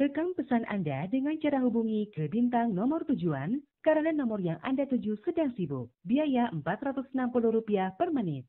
Rekam pesan Anda dengan cara hubungi ke bintang nomor tujuan karena nomor yang Anda tuju sedang sibuk. Biaya Rp460 per menit.